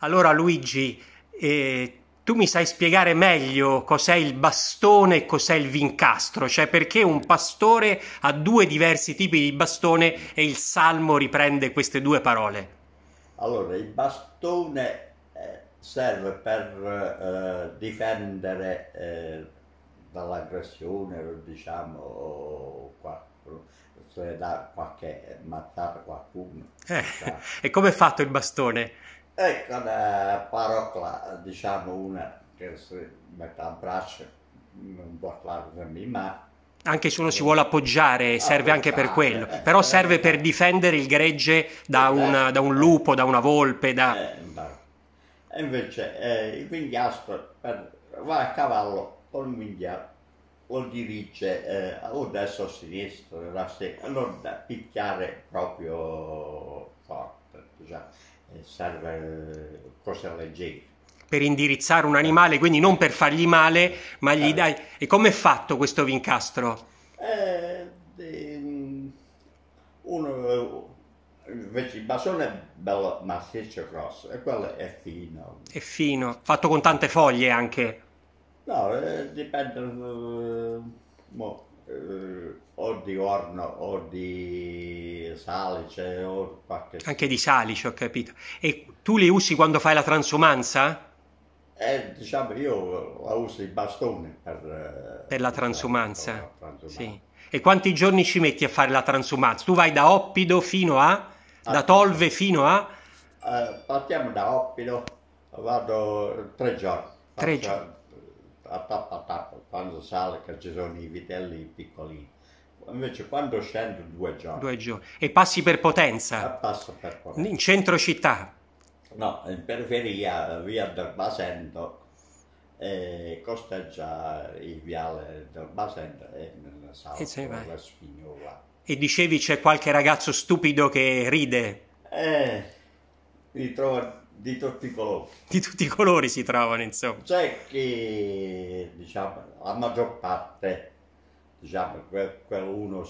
Allora Luigi, eh, tu mi sai spiegare meglio cos'è il bastone e cos'è il vincastro, cioè perché un pastore ha due diversi tipi di bastone e il Salmo riprende queste due parole. Allora, il bastone eh, serve per eh, difendere eh, dall'aggressione, diciamo, qualcuno, cioè da qualche mattata qualcuno. Eh, e come è fatto il bastone? Ecco, eh, la parola, diciamo una che se mette a braccio, non può fare farmi, ma... Anche se uno si vuole appoggiare, ah, serve appoggiare, anche per quello, però serve per difendere il gregge da, eh, una, da un lupo, da una volpe, da... Eh, e invece eh, il minchiastro va a cavallo col minchiastro, lo dirige eh, o destra o sinistra, non da picchiare proprio forte, diciamo eh, serve eh, cose leggere. Per indirizzare un animale, quindi non per fargli male, ma gli eh. dai... E come è fatto questo vincastro? Eh, ehm, uno, invece il basone è bello massiccio grosso e quello è fino. È fino, fatto con tante foglie anche. No, eh, dipende... Eh, mo boh eh, o di orno o di salice o qualche... Anche di salice, ho capito. E tu li usi quando fai la transumanza? Eh, diciamo, io la uso il bastone per... Eh, per la transumanza, per la transumanza. Sì. E quanti giorni ci metti a fare la transumanza? Tu vai da Oppido fino a... da Tolve fino a... Eh, partiamo da Oppido, vado tre giorni. Tre giorni quando sale che ci sono i vitelli piccoli Invece quando scendo due giorni. Due giorni. E passi per potenza. E eh, passo per potenza. In centro città. No, in periferia, via del Basento, eh, costeggia il viale del Basento e nella sala della spignola. E dicevi c'è qualche ragazzo stupido che ride. Eh, mi trovo di tutti i colori. Di tutti i colori si trovano, insomma. C'è chi, diciamo, la maggior parte, diciamo, quel, quel uno,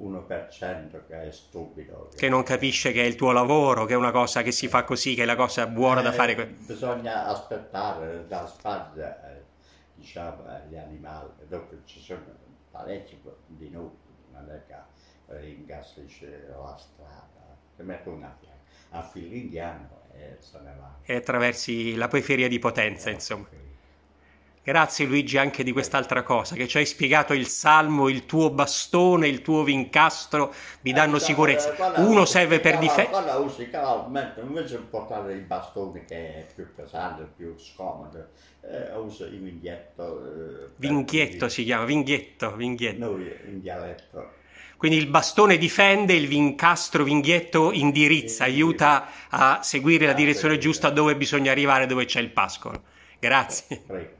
1% che è stupido. Che, che non capisce che è il tuo lavoro, che è una cosa che si fa così, che è la cosa buona eh, da fare. Bisogna aspettare, da spargere, diciamo, gli animali. Dopo ci sono parecchi di noi, non è che ringastisce la strada, che mettono a, a filo indiano. Eh, e attraversi la periferia di Potenza, eh, insomma. Grazie Luigi anche di quest'altra cosa, che ci hai spiegato il salmo, il tuo bastone, il tuo vincastro, mi eh, danno sicurezza. Uno serve per difendere... Quella usi mentre invece di portare il bastone che è più pesante, più scomodo, eh, uso il vinghietto. Eh, vinghietto si chiama, vinghietto, vinghietto. Noi in dialetto quindi il bastone difende, il vincastro vinghietto indirizza, aiuta a seguire la direzione giusta dove bisogna arrivare, dove c'è il pascolo. Grazie.